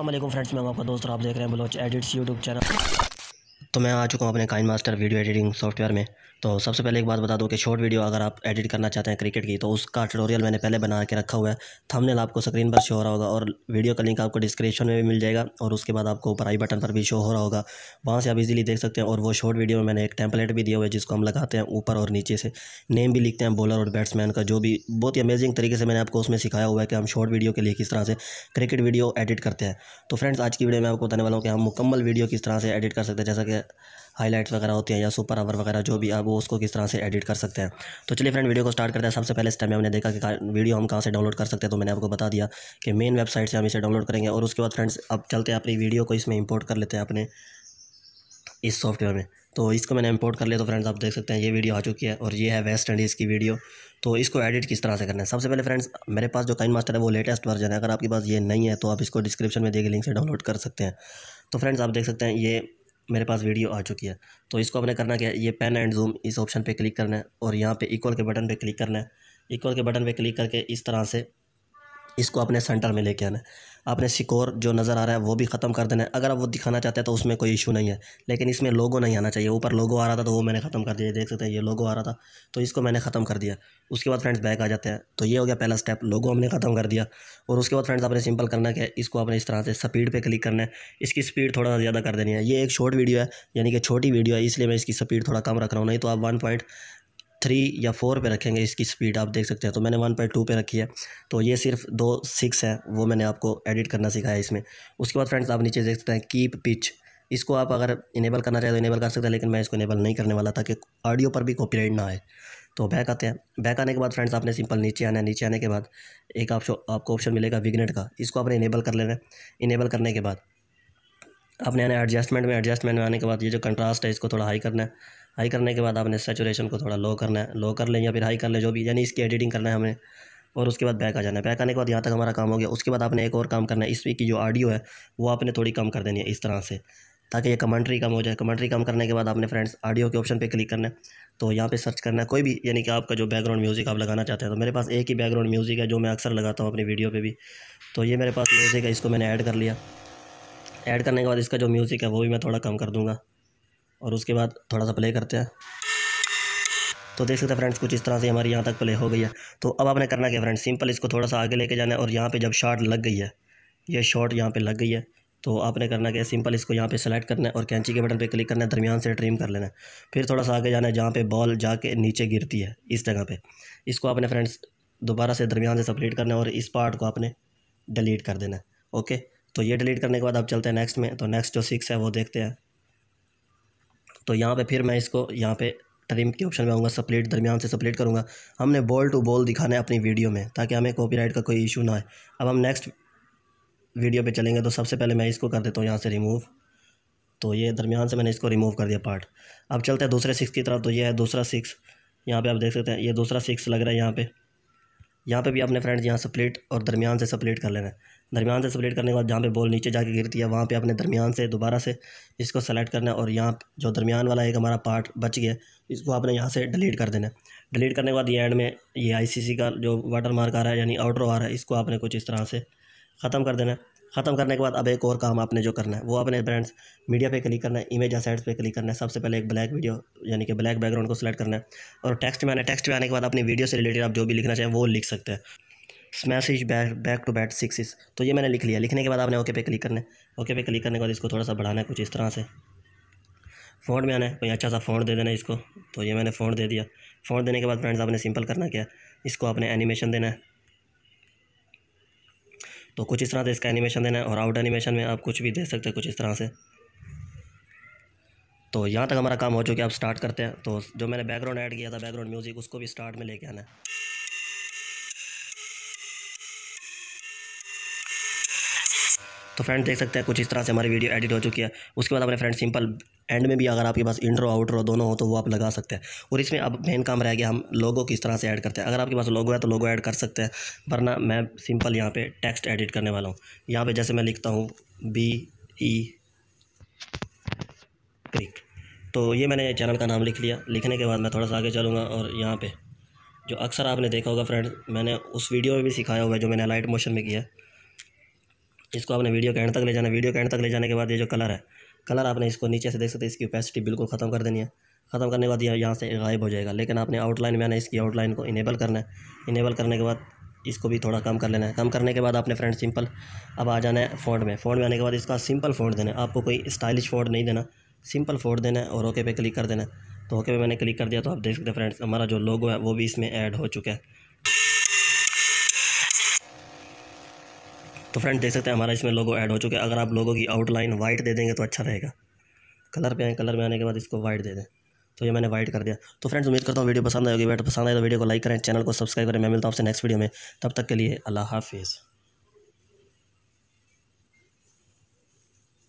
असल फ्रेंड्स मैं आपका दोस्त आप देख रहे हैं बलोच एडिट्स यूट्यूब चैनल तो मैं आ चुका हूँ अपने KineMaster video editing software में तो सबसे पहले एक बात बता दूँ कि शॉर्ट वीडियो अगर आप एडिट करना चाहते हैं क्रिकेट की तो उसका ट्यूटोरियल मैंने पहले बना के रखा हुआ है थंबनेल आपको स्क्रीन पर शो हो रहा होगा और वीडियो का लिंक आपको डिस्क्रिप्शन में भी मिल जाएगा और उसके बाद आपको ऊपर आई बटन पर भी शो हो रहा होगा वहाँ से आप इजीली देख सकते हैं और वो शॉर्ट वीडियो में मैंने एक टेम्पलेट भी दिया हुआ है जिसको हम लगाते हैं ऊपर और नीचे से नेम भी लिखते हैं बॉलर और बैट्समैन का जो भी बहुत ही अमेजिंग तरीके से मैंने आपको उसमें सिखाया हुआ है कि हम शॉर्ट वीडियो के लिए किस तरह से क्रिकेट वीडियो एडिट करते हैं तो फ्रेंड्स आज की वीडियो में आपको बताने वाला हूँ कि हम मुकम्मल वीडियो किस तरह से एडिट कर सकते हैं जैसा कि हाईलाइट्स वगैरह होती हैं या सुपर आवर वगैरह जो भी आप वो उसको किस तरह से एडिट कर सकते हैं तो चलिए फ्रेंड वीडियो को स्टार्ट करते हैं सबसे पहले इस टाइम हमने देखा कि वीडियो हम कहाँ से डाउनलोड कर सकते हैं तो मैंने आपको बता दिया कि मेन वेबसाइट से हम इसे डाउनलोड करेंगे और उसके बाद फ्रेंड्स अब चलते हैं अपनी वीडियो को इसमें इम्पोर्ट कर लेते हैं अपने इस सॉफ्टवेयर में तो इसको मैंने इंपोर्ट कर लिया तो फ्रेंड्स आप देख सकते हैं ये वीडियो आ चुकी है और ये है वेस्ट इंडीज़ की वीडियो तो इसको एडिट किस तरह से करना है सबसे पहले फ्रेंड्स मेरे पास जो काइन मास्टर है वो लेटेस्ट वर्जन है अगर आपके पास ये नहीं है तो आप इसको डिस्क्रिप्शन में देकर लिंक से डाउनलोड कर सकते हैं तो फ्रेंड्स आप देख सकते हैं ये मेरे पास वीडियो आ चुकी है तो इसको आपने करना क्या है ये पेन एंड जूम इस ऑप्शन पे क्लिक करना है और यहाँ पे इक्वल के बटन पे क्लिक करना है इक्वल के बटन पे क्लिक करके इस तरह से इसको अपने सेंटर में लेके आना आपने सिकोर जो नज़र आ रहा है वो भी ख़त्म कर देना है अगर आप वो दिखाना चाहते हैं तो उसमें कोई इशू नहीं है लेकिन इसमें लोगो नहीं आना चाहिए ऊपर लोगो आ रहा था तो वो मैंने ख़त्म कर दिया देख सकते हैं ये लोगो आ रहा था तो इसको मैंने ख़त्म कर दिया उसके बाद फ्रेंड्स बैक आ जाते हैं तो ये हो गया पहला स्टेप लोगो हमने ख़त्म कर दिया और उसके बाद फ्रेंड्स आपने सिंपल करना क्या इसको आपने इस तरह से स्पीड पर क्लिक करना है इसकी स्पीड थोड़ा ज़्यादा कर देनी है ये एक शॉर्ट वीडियो है यानी कि छोटी वीडियो है इसलिए मैं इसकी स्पीड थोड़ा कम रख रहा हूँ नहीं तो आप वन पॉइंट थ्री या फोर पे रखेंगे इसकी स्पीड आप देख सकते हैं तो मैंने वन पॉइंट टू पर रखी है तो ये सिर्फ दो सिक्स है वो मैंने आपको एडिट करना सिखाया इसमें उसके बाद फ्रेंड्स आप नीचे देख सकते हैं कीप पिच इसको आप अगर इनेबल करना चाहें तो इनेबल कर सकते हैं लेकिन मैं इसको इनेबल नहीं करने वाला ताकि ऑडियो पर भी कॉपी ना आए तो बैक आते हैं बैक आने के बाद फ्रेंड्स आपने सिंपल नीचे आना है नीचे आने के बाद एक आप आपको ऑप्शन मिलेगा विगनेट का इसको आपने इनेबल कर लेना है इनेबल करने के बाद आपने आना एडजस्टमेंट में एडजस्टमेंट में आने के बाद ये जो कंट्रास्ट है इसको थोड़ा हाई करना है हाई करने के बाद आपने सेचुरेशन को थोड़ा लो करना है लो कर लें या फिर हाई कर लें जो भी यानी इसकी एडिटिंग करना है हमें और उसके बाद बैक आ जाना है बैक आने के बाद यहाँ तक हमारा काम हो गया उसके बाद आपने एक और काम करना है की जो ऑडियो है वो आपने थोड़ी कम कर देनी है इस तरह से ताकि ये कमेंट्री कम हो जाए कमेंट्री कम करने के बाद आपने फ्रेंड्स ऑडियो के ऑप्शन पे क्लिक करना है तो यहाँ पे सर्च करना है कोई भी यानी कि आपका जो बैकग्राउंड म्यूज़िक आप लगाना चाहते हैं तो मेरे पास एक ही बैकग्राउंड म्यूज़िक है जो मैं अक्सर लगाता हूँ अपनी वीडियो पे भी तो ये मेरे पास म्यूज़िक है इसको मैंने ऐड कर लिया ऐड करने के बाद इसका जो म्यूज़िक है वो भी मैं थोड़ा कम कर दूँगा और उसके बाद थोड़ा सा प्ले करते हैं तो देख सकते हैं फ्रेंड्स कुछ इस तरह से हमारी यहाँ तक प्ले हो गई है तो अब आपने करना क्या फ्रेंड्स सिंपल इसको थोड़ा सा आगे लेके जाना है और यहाँ पे जब शॉट लग गई है ये शॉट यहाँ पे लग गई है तो आपने करना क्या सिंपल इसको यहाँ पे सेलेक्ट करना है और कैंची के बटन पे क्लिक करना है दरमियान से ट्रिम कर लेना है फिर थोड़ा सा आगे जाना है जहाँ पे बॉल जाके नीचे गिरती है इस जगह पे इसको आपने फ्रेंड्स दोबारा से दरमियान से सप्लीट करना है और इस पार्ट को आपने डिलीट कर देना है ओके तो ये डिलीट करने के बाद आप चलते हैं नेक्स्ट में तो नेक्स्ट जो सिक्स है वो देखते हैं तो यहाँ पे फिर मैं इसको यहाँ पे ट्रिम के ऑप्शन में आऊँगा सप्लेट दरमियान से सप्लेट करूँगा हमने बॉल टू बॉल दिखाना है अपनी वीडियो में ताकि हमें कॉपी का कोई इशू ना आए अब हम नेक्स्ट वीडियो पर चलेंगे तो सबसे पहले मैं इसको कर देता हूँ यहाँ से रिमूव तो ये दरमियान से मैंने इसको रिमूव कर दिया पार्ट अब चलते हैं दूसरे सिक्स की तरफ तो ये है दूसरा सिक्स यहाँ पे आप देख सकते हैं ये दूसरा सिक्स लग रहा है यहाँ पे यहाँ पे भी अपने फ्रेंड्स यहाँ सप्लेट और दरमियान से सप्लेट कर लेना है दरमियान से सप्लेट करने के बाद जहाँ पे बॉल नीचे जाके गिरती है वहाँ पे आपने दरमियान से दोबारा से इसको सेलेक्ट करना है और यहाँ जो दरमियान वाला एक हमारा पार्ट बच गया इसको आपने यहाँ से डिलीट कर देना है डिलीट करने के बाद ये एंड में ये आईसीसी का जो वाटर मार्क आ रहा है यानी आउटरो आ रहा है इसको आपने कुछ इस तरह से ख़त्म कर देना है ख़त्म करने के बाद अब एक और काम आपने जो करना है वो अपने ब्रांड्स मीडिया पे क्लिक करना है इमेज असेट्स पे क्लिक करना है सबसे पहले एक ब्लैक वीडियो यानी कि ब्लैक बैकग्राउंड को सिलेक्ट करना है और टेक्स्ट में आने टेक्स्ट में आने के बाद अपनी वीडियो से रिलेटेड आप जो भी लिखना चाहें वो लिख सकते हैं smash is back back to bat sixes तो ये मैंने लिख लिया लिखने के बाद आपने ओके पे क्लिक करने ओके पे क्लिक करने के बाद इसको थोड़ा सा बढ़ाना है कुछ इस तरह से फ़ॉन्ट में आना है कोई अच्छा सा फ़ॉन्ट दे देना है इसको तो ये मैंने फ़ॉन्ट दे दिया फ़ॉन्ट देने के बाद फ्रेंड्स आपने सिंपल करना क्या इसको आपने एनिमेशन देना है तो कुछ इस तरह से इसका एनिमेशन देना है और आउट एनिमेशन में आप कुछ भी दे सकते हैं कुछ इस तरह से तो यहाँ तक हमारा काम हो चुका है आप स्टार्ट करते हैं तो जो मैंने बैकग्राउंड ऐड किया था बैकग्राउंड म्यूज़िक उसको भी स्टार्ट में लेके आना है तो फ्रेंड देख सकते हैं कुछ इस तरह से हमारी वीडियो एडिट हो चुकी है उसके बाद अपने फ्रेंड सिंपल एंड में भी अगर आपके पास इंट्रो आउट्रो दोनों हो तो वो आप लगा सकते हैं और इसमें अब मेन काम रह गया हम लोगों किस तरह से ऐड करते हैं अगर आपके पास लोगो है तो लोगो ऐड कर सकते हैं वरना मैं सिंपल यहाँ पे टेक्स्ट एडिट करने वाला हूँ यहाँ पे जैसे मैं लिखता हूँ बी ई क्रिक तो ये मैंने चैनल का नाम लिख लिया लिखने के बाद मैं थोड़ा सा आगे चलूँगा और यहाँ पर जो अक्सर आपने देखा होगा फ्रेंड मैंने उस वीडियो में भी सिखाया हुआ है जो मैंने लाइट मोशन में किया है इसको आपने वीडियो के एंड तक ले जाना वीडियो के एंड तक ले जाने के बाद ये जो कलर है कलर आपने इसको नीचे से देख सकते हैं इसकी कैपेसिटी बिल्कुल ख़त्म कर देनी है ख़त्म करने के बाद यह यहाँ से गायब हो जाएगा लेकिन आपने आउटलाइन में आना इसकी आउटलाइन को इनेबल करना है इनेबल करने के बाद इसको भी थोड़ा कम कर लेना है कम करने के बाद आपने फ्रेंड सिंपल अब आ जाना है फ़ॉन्ट में फ़ॉन्ट में आने के बाद इसका सिंपल फ़ॉन्ट देना है आपको कोई स्टाइलिश फ़ॉन्ट नहीं देना सिंपल फ़ॉन्ट देना है और ओके पे क्लिक कर देना है तो ओके पे मैंने क्लिक कर दिया तो आप देख सकते हैं फ्रेंड्स हमारा जो लोगो है वो भी इसमें ऐड हो चुका है तो फ्रेंड देख सकते हैं हमारा इसमें लोगो ऐड हो चुका है अगर आप लोगों की आउटलाइन वाइट दे देंगे तो अच्छा रहेगा कलर पे आए कलर में आने के बाद इसको वाइट दे दें तो ये मैंने वाइट कर दिया तो फ्रेंड्स उम्मीद करता हूँ वीडियो पसंद आएगी वीडियो पसंद आए तो वीडियो को लाइक करें चैनल को सब्सक्राइब करें मैं मिलता हूँ आपसे नेक्स्ट वीडियो में तब तक के लिए अल्लाह हाफिज़